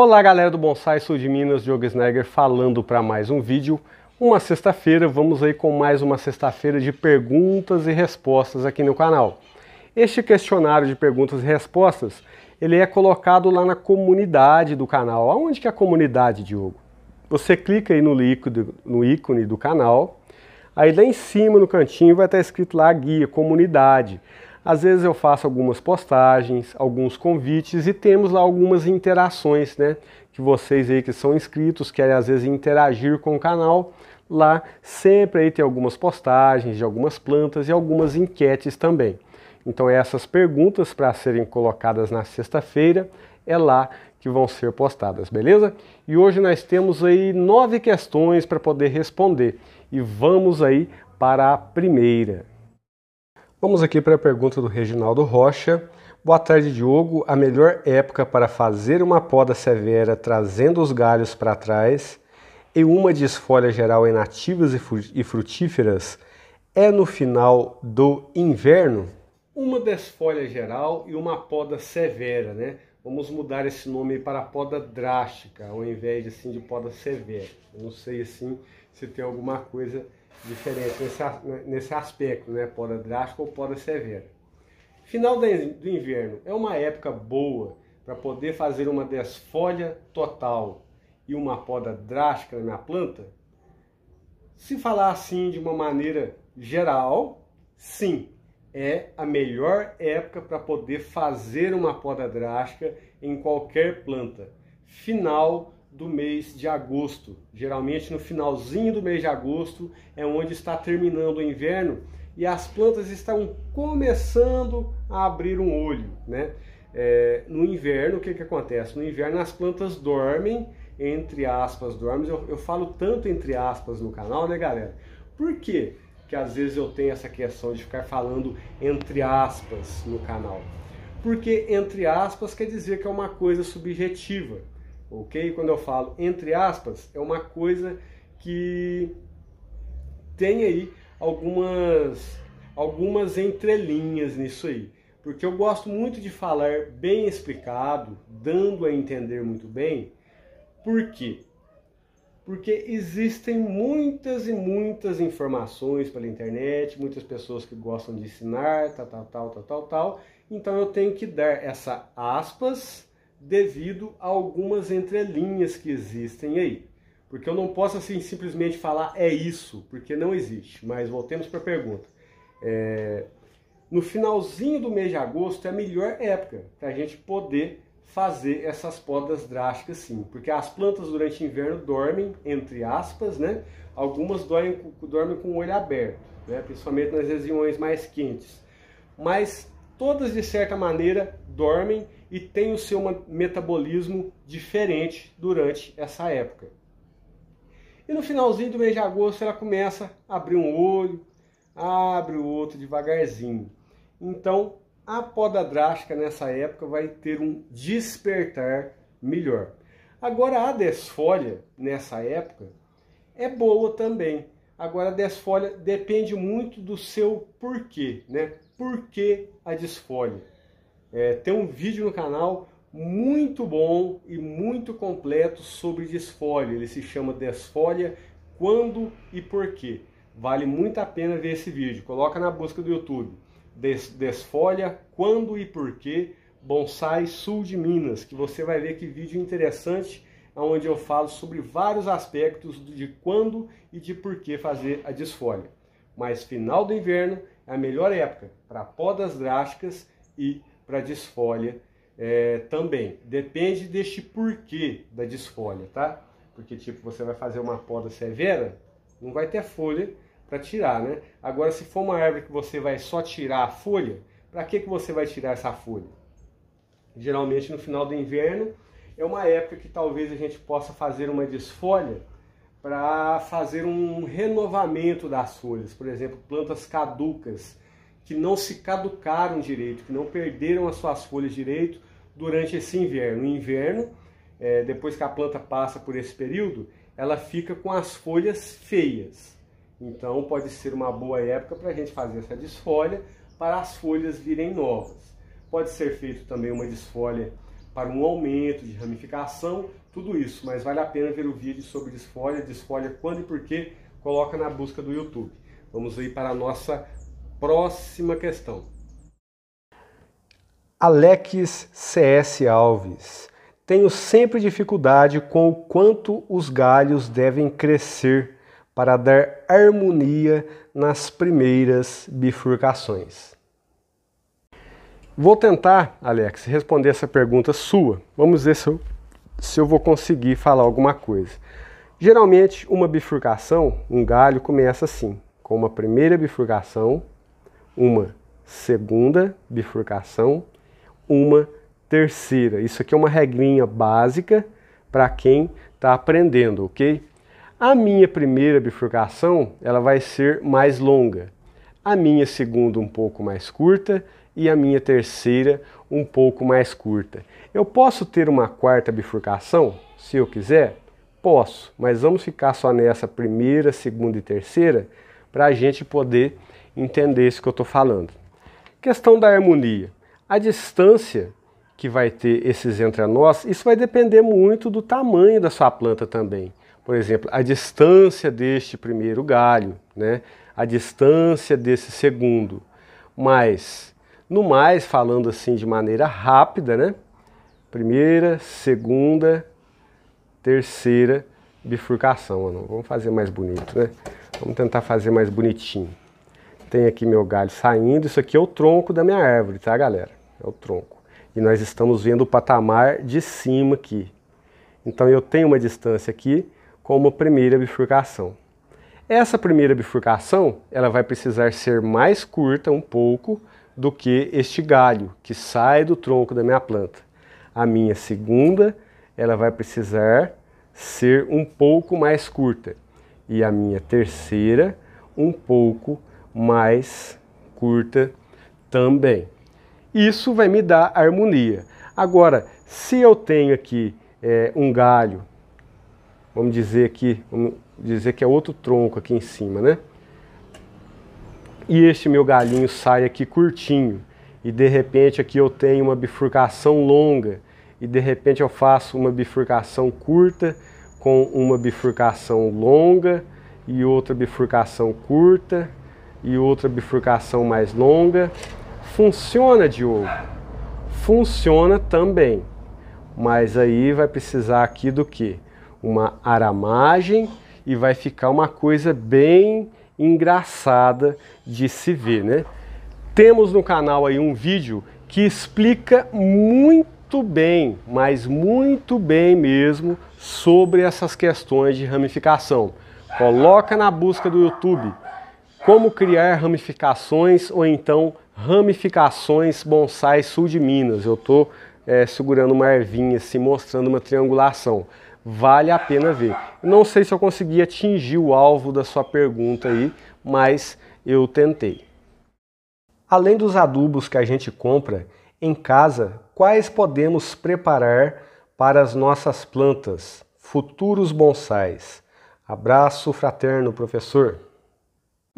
Olá galera do Bonsai, sou de Minas, Diogo Snegger falando para mais um vídeo. Uma sexta-feira, vamos aí com mais uma sexta-feira de perguntas e respostas aqui no canal. Este questionário de perguntas e respostas, ele é colocado lá na comunidade do canal. Aonde que é a comunidade, Diogo? Você clica aí no no ícone do canal, aí lá em cima no cantinho vai estar escrito lá guia, comunidade. Às vezes eu faço algumas postagens, alguns convites e temos lá algumas interações, né? Que vocês aí que são inscritos querem às vezes interagir com o canal. Lá sempre aí tem algumas postagens de algumas plantas e algumas enquetes também. Então essas perguntas para serem colocadas na sexta-feira é lá que vão ser postadas, beleza? E hoje nós temos aí nove questões para poder responder e vamos aí para a primeira. Vamos aqui para a pergunta do Reginaldo Rocha. Boa tarde, Diogo. A melhor época para fazer uma poda severa trazendo os galhos para trás e uma de esfolha geral em nativas e frutíferas é no final do inverno? Uma desfolha geral e uma poda severa, né? Vamos mudar esse nome para poda drástica, ao invés assim, de poda severa. Eu não sei assim se tem alguma coisa diferente nesse, né, nesse aspecto, né? Poda drástica ou poda severa. Final do inverno é uma época boa para poder fazer uma desfolha total e uma poda drástica na minha planta? Se falar assim de uma maneira geral, sim, é a melhor época para poder fazer uma poda drástica em qualquer planta. Final do mês de agosto. Geralmente no finalzinho do mês de agosto é onde está terminando o inverno e as plantas estão começando a abrir um olho, né? É, no inverno, o que, que acontece? No inverno as plantas dormem, entre aspas, dormem. Eu, eu falo tanto entre aspas no canal, né, galera? Por quê? que às vezes eu tenho essa questão de ficar falando entre aspas no canal? Porque entre aspas quer dizer que é uma coisa subjetiva ok? Quando eu falo entre aspas, é uma coisa que tem aí algumas, algumas entrelinhas nisso aí. Porque eu gosto muito de falar bem explicado, dando a entender muito bem. Por quê? Porque existem muitas e muitas informações pela internet, muitas pessoas que gostam de ensinar, tal, tal, tal, tal, tal, tal. Então eu tenho que dar essa aspas devido a algumas entrelinhas que existem aí. Porque eu não posso assim simplesmente falar é isso, porque não existe. Mas voltemos para a pergunta. É... No finalzinho do mês de agosto é a melhor época para a gente poder fazer essas podas drásticas sim, porque as plantas durante o inverno dormem, entre aspas, né? Algumas dormem, dormem com o olho aberto, né? principalmente nas regiões mais quentes. Mas todas de certa maneira dormem e tem o seu metabolismo diferente durante essa época. E no finalzinho do mês de agosto ela começa a abrir um olho, abre o outro devagarzinho. Então a poda drástica nessa época vai ter um despertar melhor. Agora a desfolha nessa época é boa também. Agora a desfolha depende muito do seu porquê, né? Por que a desfolha? É, tem um vídeo no canal muito bom e muito completo sobre desfolha. Ele se chama Desfolha Quando e Por quê. Vale muito a pena ver esse vídeo. Coloca na busca do YouTube. Des desfolha Quando e Por quê Bonsai Sul de Minas, que você vai ver que vídeo interessante onde eu falo sobre vários aspectos de quando e de por que fazer a desfolha. Mas final do inverno é a melhor época para podas drásticas e para disfólia é, também. Depende deste porquê da disfólia, tá? Porque, tipo, você vai fazer uma poda severa, não vai ter folha para tirar, né? Agora, se for uma árvore que você vai só tirar a folha, para que, que você vai tirar essa folha? Geralmente, no final do inverno, é uma época que talvez a gente possa fazer uma desfolha para fazer um renovamento das folhas. Por exemplo, plantas caducas que não se caducaram direito, que não perderam as suas folhas direito durante esse inverno. No inverno, é, depois que a planta passa por esse período, ela fica com as folhas feias. Então pode ser uma boa época para a gente fazer essa desfolha para as folhas virem novas. Pode ser feito também uma desfolha para um aumento de ramificação, tudo isso, mas vale a pena ver o vídeo sobre desfolha, desfolha quando e por que, coloca na busca do YouTube. Vamos aí para a nossa Próxima questão. Alex CS Alves. Tenho sempre dificuldade com o quanto os galhos devem crescer para dar harmonia nas primeiras bifurcações. Vou tentar, Alex, responder essa pergunta sua. Vamos ver se eu, se eu vou conseguir falar alguma coisa. Geralmente, uma bifurcação, um galho, começa assim, com uma primeira bifurcação, uma segunda bifurcação, uma terceira. Isso aqui é uma regrinha básica para quem está aprendendo, ok? A minha primeira bifurcação ela vai ser mais longa, a minha segunda um pouco mais curta e a minha terceira um pouco mais curta. Eu posso ter uma quarta bifurcação, se eu quiser? Posso, mas vamos ficar só nessa primeira, segunda e terceira para a gente poder entender isso que eu estou falando. Questão da harmonia. A distância que vai ter esses entre nós, isso vai depender muito do tamanho da sua planta também. Por exemplo, a distância deste primeiro galho, né? a distância desse segundo. Mas, no mais, falando assim de maneira rápida, né? Primeira, segunda, terceira bifurcação. Vamos fazer mais bonito, né? Vamos tentar fazer mais bonitinho tem aqui meu galho saindo, isso aqui é o tronco da minha árvore, tá galera? É o tronco. E nós estamos vendo o patamar de cima aqui. Então eu tenho uma distância aqui com uma primeira bifurcação. Essa primeira bifurcação, ela vai precisar ser mais curta um pouco do que este galho que sai do tronco da minha planta. A minha segunda, ela vai precisar ser um pouco mais curta. E a minha terceira, um pouco mais curta também. Isso vai me dar harmonia. Agora, se eu tenho aqui é, um galho, vamos dizer aqui, vamos dizer que é outro tronco aqui em cima, né? E este meu galinho sai aqui curtinho e de repente aqui eu tenho uma bifurcação longa e de repente eu faço uma bifurcação curta com uma bifurcação longa e outra bifurcação curta e outra bifurcação mais longa. Funciona, Diogo? Funciona também, mas aí vai precisar aqui do que? Uma aramagem e vai ficar uma coisa bem engraçada de se ver, né? Temos no canal aí um vídeo que explica muito bem, mas muito bem mesmo, sobre essas questões de ramificação. Coloca na busca do YouTube como criar ramificações ou então ramificações bonsai sul de Minas. Eu estou é, segurando uma ervinha assim, mostrando uma triangulação. Vale a pena ver. Não sei se eu consegui atingir o alvo da sua pergunta aí, mas eu tentei. Além dos adubos que a gente compra em casa, quais podemos preparar para as nossas plantas, futuros bonsais? Abraço fraterno, professor!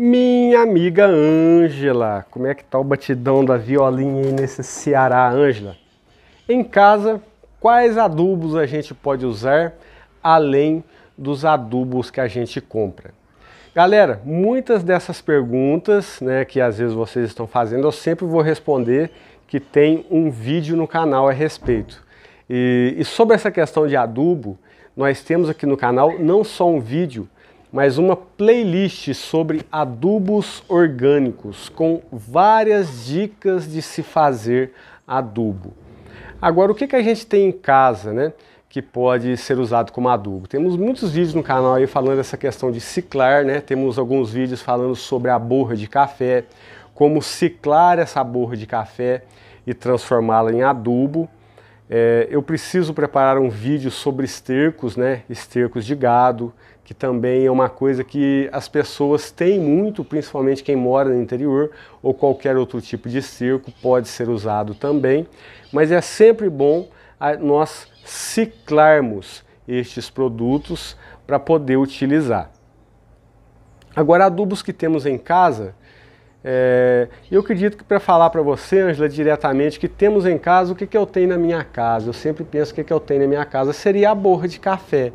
Minha amiga Ângela, como é que tá o batidão da violinha aí nesse Ceará, Ângela? Em casa, quais adubos a gente pode usar além dos adubos que a gente compra? Galera, muitas dessas perguntas, né, que às vezes vocês estão fazendo, eu sempre vou responder que tem um vídeo no canal a respeito. E, e sobre essa questão de adubo, nós temos aqui no canal não só um vídeo, mas uma playlist sobre adubos orgânicos com várias dicas de se fazer adubo. Agora, o que, que a gente tem em casa, né? Que pode ser usado como adubo. Temos muitos vídeos no canal aí falando essa questão de ciclar, né? Temos alguns vídeos falando sobre a borra de café, como ciclar essa borra de café e transformá-la em adubo. É, eu preciso preparar um vídeo sobre estercos, né? Estercos de gado, que também é uma coisa que as pessoas têm muito, principalmente quem mora no interior, ou qualquer outro tipo de esterco pode ser usado também. Mas é sempre bom nós ciclarmos estes produtos para poder utilizar. Agora, adubos que temos em casa, é, eu acredito que para falar para você, Angela, diretamente, que temos em casa, o que, que eu tenho na minha casa? Eu sempre penso que o que eu tenho na minha casa seria a borra de café,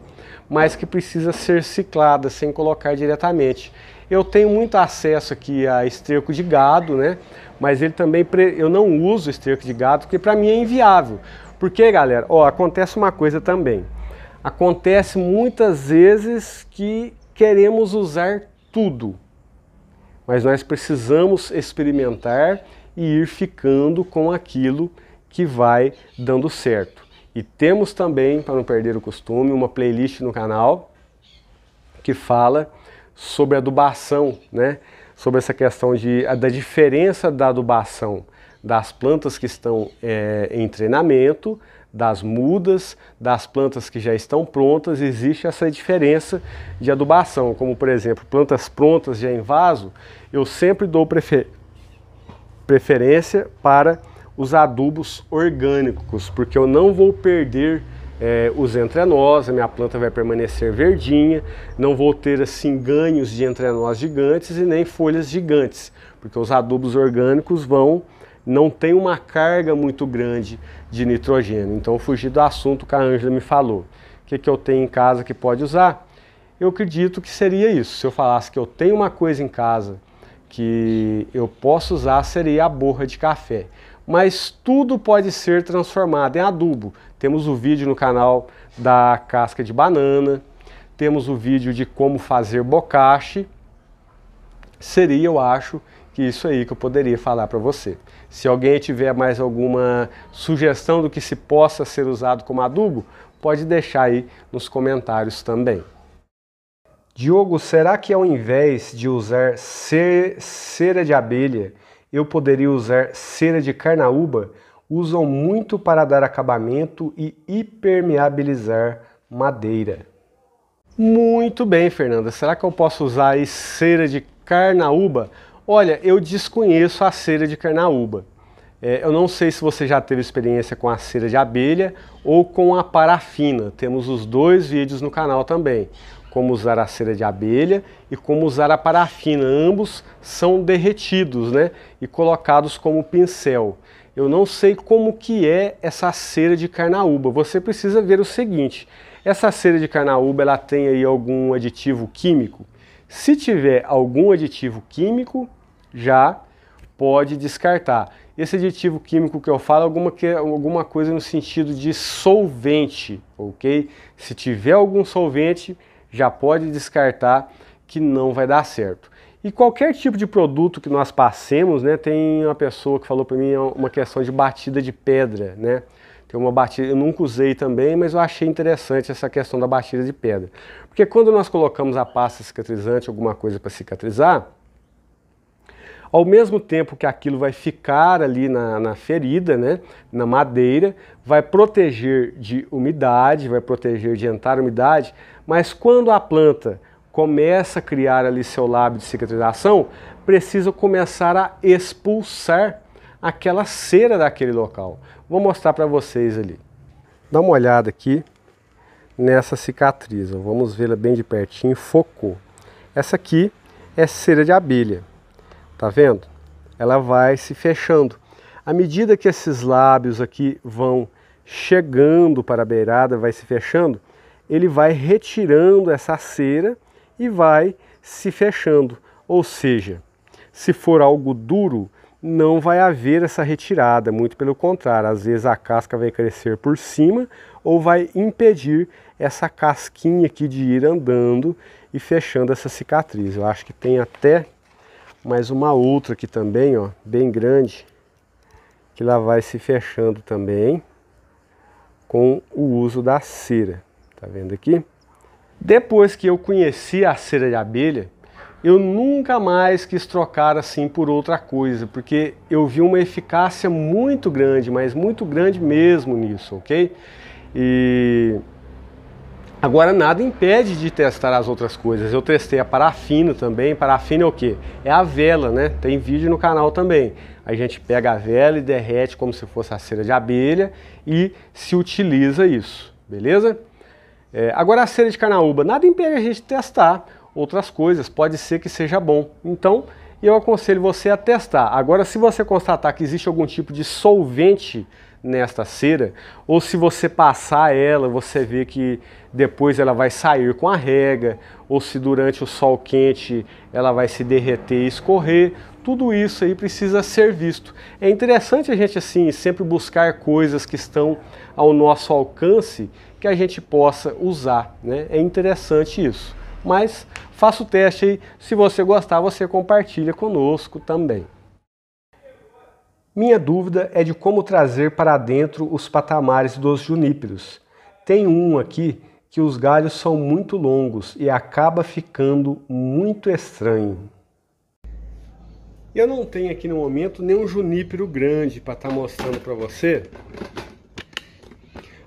mas que precisa ser ciclada, sem colocar diretamente. Eu tenho muito acesso aqui a esterco de gado, né? Mas ele também, pre... eu não uso esterco de gado, porque para mim é inviável. Porque, galera, acontece uma coisa também. Acontece muitas vezes que queremos usar tudo mas nós precisamos experimentar e ir ficando com aquilo que vai dando certo. E temos também, para não perder o costume, uma playlist no canal que fala sobre adubação, né? sobre essa questão de, da diferença da adubação das plantas que estão é, em treinamento das mudas, das plantas que já estão prontas, existe essa diferença de adubação, como por exemplo, plantas prontas já em vaso, eu sempre dou prefer... preferência para os adubos orgânicos, porque eu não vou perder é, os entrenós, a minha planta vai permanecer verdinha, não vou ter assim ganhos de entrenós gigantes e nem folhas gigantes, porque os adubos orgânicos vão não tem uma carga muito grande de nitrogênio. Então, fugir do assunto que a Ângela me falou. O que, que eu tenho em casa que pode usar? Eu acredito que seria isso. Se eu falasse que eu tenho uma coisa em casa que eu posso usar, seria a borra de café. Mas tudo pode ser transformado em adubo. Temos o vídeo no canal da casca de banana, temos o vídeo de como fazer bocache. Seria, eu acho, que isso aí que eu poderia falar para você. Se alguém tiver mais alguma sugestão do que se possa ser usado como adubo, pode deixar aí nos comentários também. Diogo, será que ao invés de usar cera de abelha, eu poderia usar cera de carnaúba? Usam muito para dar acabamento e impermeabilizar madeira. Muito bem, Fernanda. Será que eu posso usar cera de carnaúba Olha, eu desconheço a cera de carnaúba. É, eu não sei se você já teve experiência com a cera de abelha ou com a parafina. Temos os dois vídeos no canal também. Como usar a cera de abelha e como usar a parafina. Ambos são derretidos né, e colocados como pincel. Eu não sei como que é essa cera de carnaúba. Você precisa ver o seguinte. Essa cera de carnaúba ela tem aí algum aditivo químico? Se tiver algum aditivo químico, já pode descartar. Esse aditivo químico que eu falo é alguma, alguma coisa no sentido de solvente, ok? Se tiver algum solvente, já pode descartar que não vai dar certo. E qualquer tipo de produto que nós passemos, né? Tem uma pessoa que falou para mim é uma questão de batida de pedra, né? Tem uma batida, eu nunca usei também, mas eu achei interessante essa questão da batida de pedra. Porque quando nós colocamos a pasta cicatrizante, alguma coisa para cicatrizar, ao mesmo tempo que aquilo vai ficar ali na, na ferida, né, na madeira, vai proteger de umidade, vai proteger de entrar umidade, mas quando a planta começa a criar ali seu lábio de cicatrização, precisa começar a expulsar aquela cera daquele local. Vou mostrar para vocês ali. Dá uma olhada aqui nessa cicatriz. Vamos vê-la bem de pertinho. Focou. Essa aqui é cera de abelha. Tá vendo? Ela vai se fechando. À medida que esses lábios aqui vão chegando para a beirada, vai se fechando, ele vai retirando essa cera e vai se fechando. Ou seja, se for algo duro, não vai haver essa retirada, muito pelo contrário, às vezes a casca vai crescer por cima ou vai impedir essa casquinha aqui de ir andando e fechando essa cicatriz. Eu acho que tem até mais uma outra aqui também, ó, bem grande, que lá vai se fechando também com o uso da cera, tá vendo aqui? Depois que eu conheci a cera de abelha, eu nunca mais quis trocar assim por outra coisa, porque eu vi uma eficácia muito grande, mas muito grande mesmo nisso, ok? E Agora, nada impede de testar as outras coisas. Eu testei a parafina também. Parafina é o quê? É a vela, né? Tem vídeo no canal também. A gente pega a vela e derrete como se fosse a cera de abelha e se utiliza isso, beleza? É, agora, a cera de carnaúba, nada impede a gente testar outras coisas. Pode ser que seja bom. Então, eu aconselho você a testar. Agora, se você constatar que existe algum tipo de solvente nesta cera, ou se você passar ela, você vê que depois ela vai sair com a rega, ou se durante o sol quente ela vai se derreter e escorrer, tudo isso aí precisa ser visto. É interessante a gente assim sempre buscar coisas que estão ao nosso alcance que a gente possa usar, né? É interessante isso. Mas faça o teste aí, se você gostar, você compartilha conosco também. Minha dúvida é de como trazer para dentro os patamares dos juníperos. Tem um aqui que os galhos são muito longos e acaba ficando muito estranho. Eu não tenho aqui no momento nenhum junípero grande para estar tá mostrando para você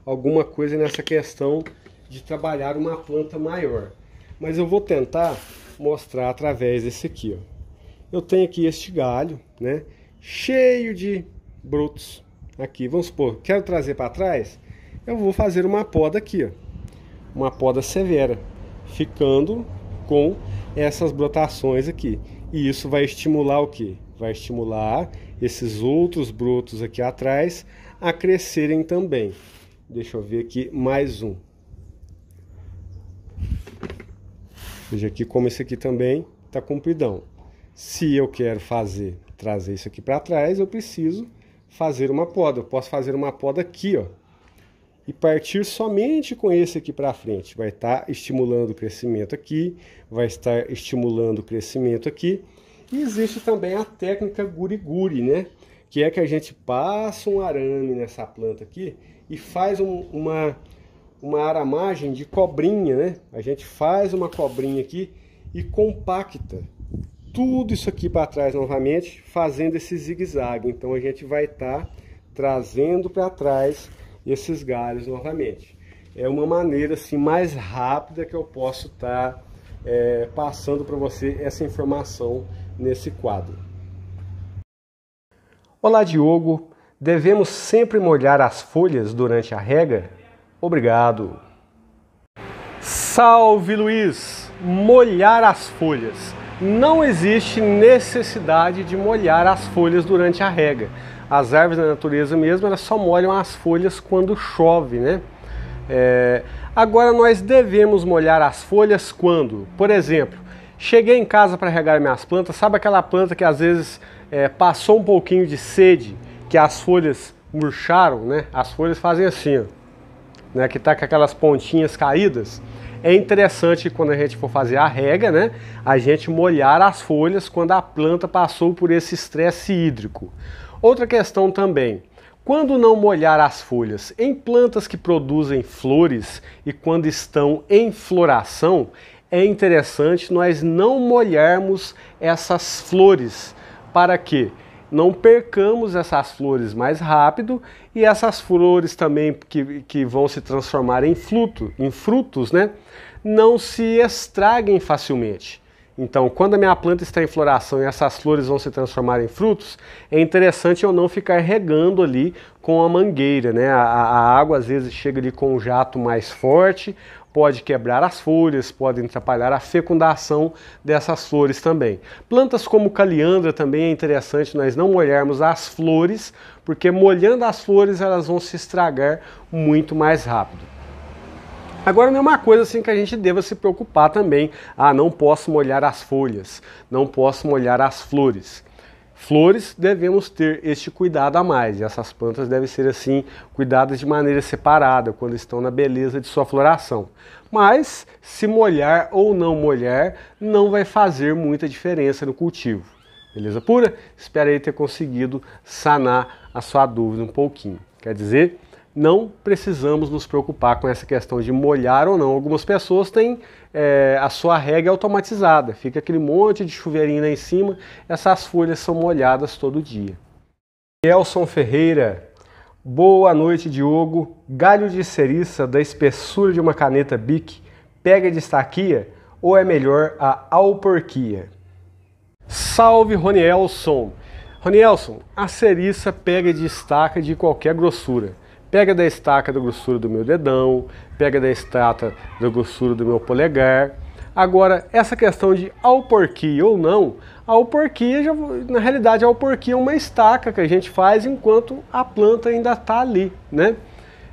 alguma coisa nessa questão de trabalhar uma planta maior. Mas eu vou tentar mostrar através desse aqui. Ó. Eu tenho aqui este galho, né? cheio de brotos aqui. Vamos supor, quero trazer para trás, eu vou fazer uma poda aqui, ó. uma poda severa, ficando com essas brotações aqui. E isso vai estimular o que? Vai estimular esses outros brotos aqui atrás a crescerem também. Deixa eu ver aqui mais um. Veja aqui como esse aqui também está compridão. Se eu quero fazer, trazer isso aqui para trás, eu preciso fazer uma poda. Eu posso fazer uma poda aqui, ó. E partir somente com esse aqui para frente. Vai estar tá estimulando o crescimento aqui, vai estar estimulando o crescimento aqui. E existe também a técnica guriguri, né? Que é que a gente passa um arame nessa planta aqui e faz um, uma, uma aramagem de cobrinha, né? A gente faz uma cobrinha aqui e compacta tudo isso aqui para trás novamente, fazendo esse zigue-zague. Então a gente vai estar tá trazendo para trás esses galhos novamente. É uma maneira assim mais rápida que eu posso estar tá, é, passando para você essa informação nesse quadro. Olá Diogo, devemos sempre molhar as folhas durante a rega? Obrigado! Salve Luiz! Molhar as folhas não existe necessidade de molhar as folhas durante a rega. As árvores da natureza mesmo, elas só molham as folhas quando chove, né? É... Agora nós devemos molhar as folhas quando, por exemplo, cheguei em casa para regar minhas plantas, sabe aquela planta que às vezes é, passou um pouquinho de sede, que as folhas murcharam, né? As folhas fazem assim, ó, né? Que tá com aquelas pontinhas caídas. É interessante quando a gente for fazer a rega, né? A gente molhar as folhas quando a planta passou por esse estresse hídrico. Outra questão também. Quando não molhar as folhas em plantas que produzem flores e quando estão em floração, é interessante nós não molharmos essas flores. Para quê? não percamos essas flores mais rápido e essas flores também que, que vão se transformar em, fruto, em frutos, né, não se estraguem facilmente. Então, quando a minha planta está em floração e essas flores vão se transformar em frutos, é interessante eu não ficar regando ali com a mangueira, né? A, a água às vezes chega ali com um jato mais forte pode quebrar as folhas, podem atrapalhar a fecundação dessas flores também. Plantas como caliandra também é interessante nós não molharmos as flores, porque molhando as flores elas vão se estragar muito mais rápido. Agora não é uma coisa assim que a gente deva se preocupar também. Ah, não posso molhar as folhas, não posso molhar as flores. Flores, devemos ter este cuidado a mais. E essas plantas devem ser assim cuidadas de maneira separada quando estão na beleza de sua floração. Mas se molhar ou não molhar não vai fazer muita diferença no cultivo. Beleza pura? Espero aí ter conseguido sanar a sua dúvida um pouquinho. Quer dizer, não precisamos nos preocupar com essa questão de molhar ou não. Algumas pessoas têm é, a sua rega automatizada, fica aquele monte de chuveirinho lá em cima, essas folhas são molhadas todo dia. Elson Ferreira, boa noite Diogo. Galho de ceriça da espessura de uma caneta Bic pega destaquia ou é melhor a alporquia? Salve Ronielson! Ronielson, a ceriça pega e destaca de qualquer grossura. Pega da estaca da grossura do meu dedão, pega da estaca da grossura do meu polegar. Agora, essa questão de alporquia ou não, a alporquia, já, na realidade, a alporquia é uma estaca que a gente faz enquanto a planta ainda está ali, né?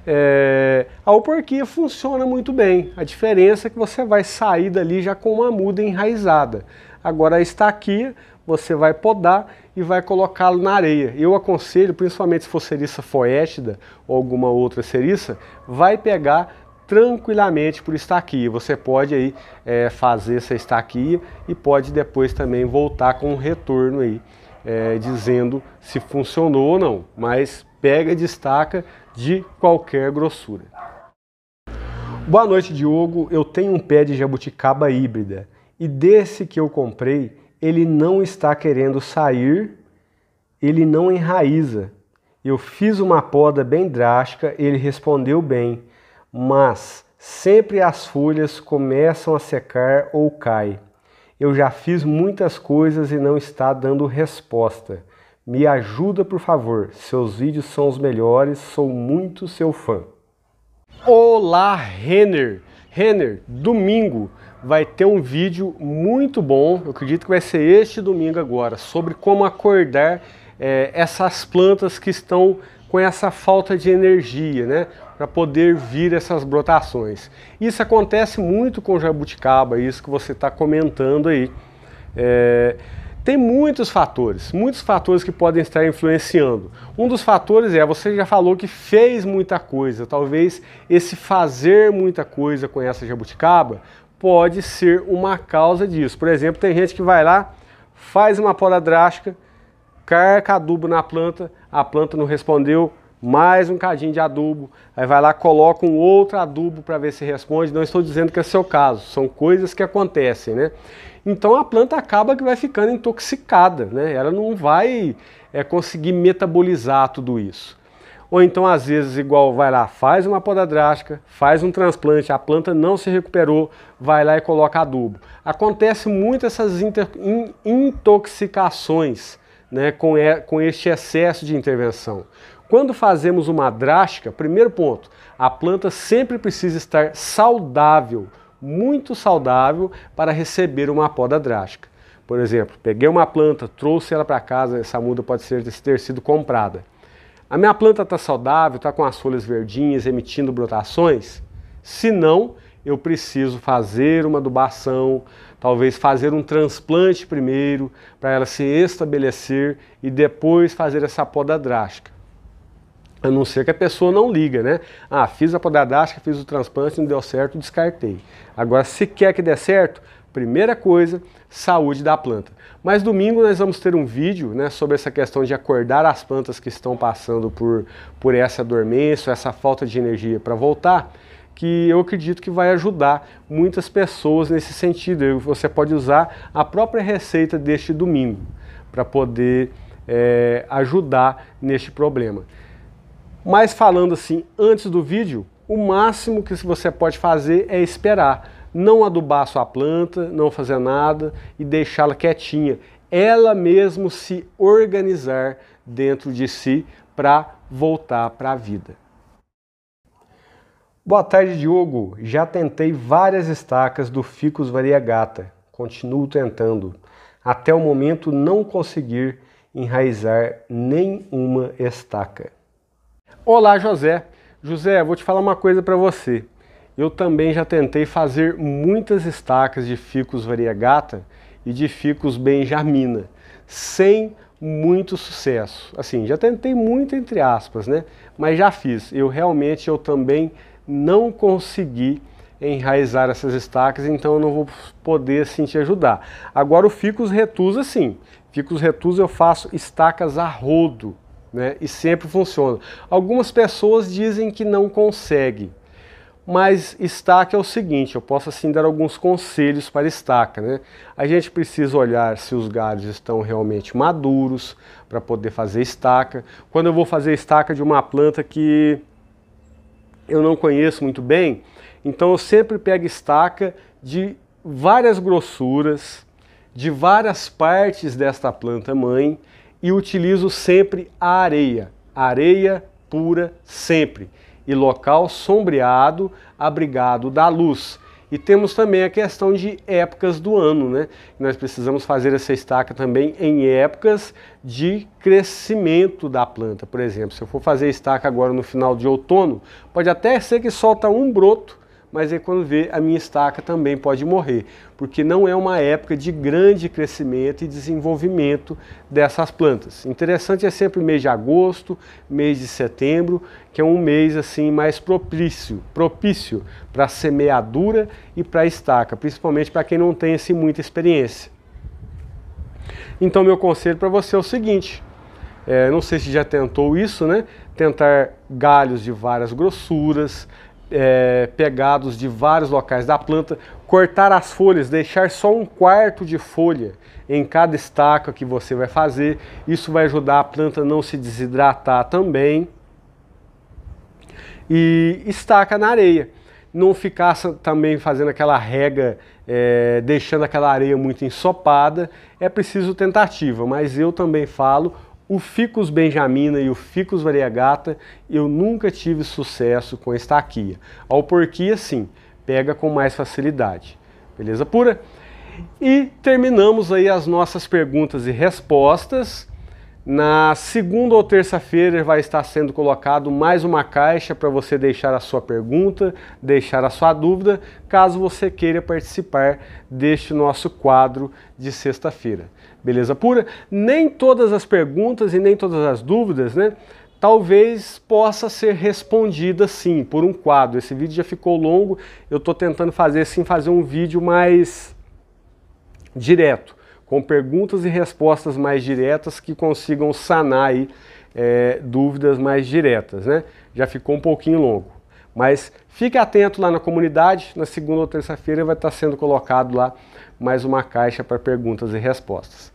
É, a alporquia funciona muito bem. A diferença é que você vai sair dali já com uma muda enraizada. Agora, a estaquia, você vai podar e vai colocá-lo na areia. Eu aconselho, principalmente se for ceriça foétida ou alguma outra ceriça, vai pegar tranquilamente por estaquia. Você pode aí é, fazer essa estaquia e pode depois também voltar com um retorno aí, é, dizendo se funcionou ou não. Mas pega e destaca de qualquer grossura. Boa noite, Diogo. Eu tenho um pé de jabuticaba híbrida e desse que eu comprei ele não está querendo sair, ele não enraiza. Eu fiz uma poda bem drástica, ele respondeu bem, mas sempre as folhas começam a secar ou cai. Eu já fiz muitas coisas e não está dando resposta. Me ajuda, por favor. Seus vídeos são os melhores, sou muito seu fã. Olá, Renner! Renner, domingo vai ter um vídeo muito bom, eu acredito que vai ser este domingo agora, sobre como acordar é, essas plantas que estão com essa falta de energia, né? Para poder vir essas brotações. Isso acontece muito com jabuticaba, isso que você está comentando aí. É, tem muitos fatores, muitos fatores que podem estar influenciando. Um dos fatores é você já falou que fez muita coisa, talvez esse fazer muita coisa com essa jabuticaba pode ser uma causa disso. Por exemplo, tem gente que vai lá, faz uma poda drástica, carca adubo na planta, a planta não respondeu, mais um cadinho de adubo, aí vai lá, coloca um outro adubo para ver se responde. Não estou dizendo que é seu caso, são coisas que acontecem, né? Então a planta acaba que vai ficando intoxicada, né? Ela não vai é, conseguir metabolizar tudo isso. Ou então, às vezes, igual vai lá, faz uma poda drástica, faz um transplante, a planta não se recuperou, vai lá e coloca adubo. Acontece muito essas inter... in... intoxicações né, com, e... com este excesso de intervenção. Quando fazemos uma drástica, primeiro ponto, a planta sempre precisa estar saudável, muito saudável, para receber uma poda drástica. Por exemplo, peguei uma planta, trouxe ela para casa, essa muda pode ser, ter sido comprada. A minha planta está saudável, está com as folhas verdinhas, emitindo brotações? Se não, eu preciso fazer uma adubação, talvez fazer um transplante primeiro, para ela se estabelecer e depois fazer essa poda drástica. A não ser que a pessoa não liga, né? Ah, fiz a podadasca, fiz o transplante, não deu certo, descartei. Agora, se quer que dê certo, primeira coisa, saúde da planta. Mas domingo nós vamos ter um vídeo né, sobre essa questão de acordar as plantas que estão passando por, por essa dormência, essa falta de energia para voltar, que eu acredito que vai ajudar muitas pessoas nesse sentido. Você pode usar a própria receita deste domingo para poder é, ajudar neste problema. Mas falando assim, antes do vídeo, o máximo que você pode fazer é esperar. Não adubar sua planta, não fazer nada e deixá-la quietinha. Ela mesmo se organizar dentro de si para voltar para a vida. Boa tarde, Diogo. Já tentei várias estacas do Ficus variegata. Continuo tentando. Até o momento não conseguir enraizar nenhuma estaca. Olá, José. José, vou te falar uma coisa para você. Eu também já tentei fazer muitas estacas de ficus variegata e de ficus benjamina, sem muito sucesso. Assim, já tentei muito entre aspas, né? Mas já fiz. Eu realmente eu também não consegui enraizar essas estacas, então eu não vou poder assim te ajudar. Agora o ficus retusa sim. Ficus retusa eu faço estacas a rodo né? E sempre funciona. Algumas pessoas dizem que não consegue, mas estaca é o seguinte, eu posso assim dar alguns conselhos para estaca, né? A gente precisa olhar se os galhos estão realmente maduros para poder fazer estaca. Quando eu vou fazer estaca de uma planta que eu não conheço muito bem, então eu sempre pego estaca de várias grossuras, de várias partes desta planta mãe, e utilizo sempre a areia, areia pura sempre, e local sombreado, abrigado da luz. E temos também a questão de épocas do ano, né? Nós precisamos fazer essa estaca também em épocas de crescimento da planta. Por exemplo, se eu for fazer estaca agora no final de outono, pode até ser que solta um broto mas aí quando vê, a minha estaca também pode morrer, porque não é uma época de grande crescimento e desenvolvimento dessas plantas. Interessante é sempre mês de agosto, mês de setembro, que é um mês assim mais propício, propício para semeadura e para estaca, principalmente para quem não tem assim muita experiência. Então meu conselho para você é o seguinte: é, não sei se já tentou isso, né? Tentar galhos de várias grossuras, é, pegados de vários locais da planta, cortar as folhas, deixar só um quarto de folha em cada estaca que você vai fazer. Isso vai ajudar a planta a não se desidratar também. E estaca na areia. Não ficar também fazendo aquela rega, é, deixando aquela areia muito ensopada. É preciso tentativa, mas eu também falo o Ficus benjamina e o Ficus variegata eu nunca tive sucesso com estaquia. A porquê? sim, pega com mais facilidade. Beleza pura? E terminamos aí as nossas perguntas e respostas. Na segunda ou terça-feira vai estar sendo colocado mais uma caixa para você deixar a sua pergunta, deixar a sua dúvida, caso você queira participar deste nosso quadro de sexta-feira beleza pura. Nem todas as perguntas e nem todas as dúvidas, né? Talvez possa ser respondida sim por um quadro. Esse vídeo já ficou longo, eu estou tentando fazer sim fazer um vídeo mais direto, com perguntas e respostas mais diretas que consigam sanar aí, é, dúvidas mais diretas, né? Já ficou um pouquinho longo. Mas fique atento lá na comunidade, na segunda ou terça-feira vai estar sendo colocado lá mais uma caixa para perguntas e respostas.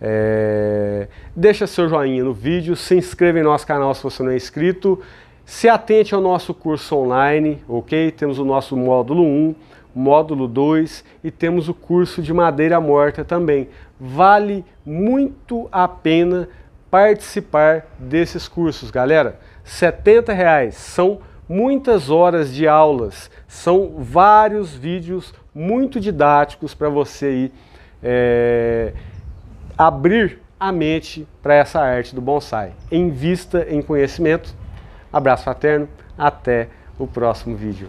É... Deixa seu joinha no vídeo, se inscreva em nosso canal se você não é inscrito, se atente ao nosso curso online, ok? Temos o nosso módulo 1, módulo 2 e temos o curso de madeira morta também. Vale muito a pena participar desses cursos, galera. R$ 70 reais, são muitas horas de aulas, são vários vídeos muito didáticos para você ir, é, abrir a mente para essa arte do bonsai. Invista em conhecimento. Abraço fraterno, até o próximo vídeo.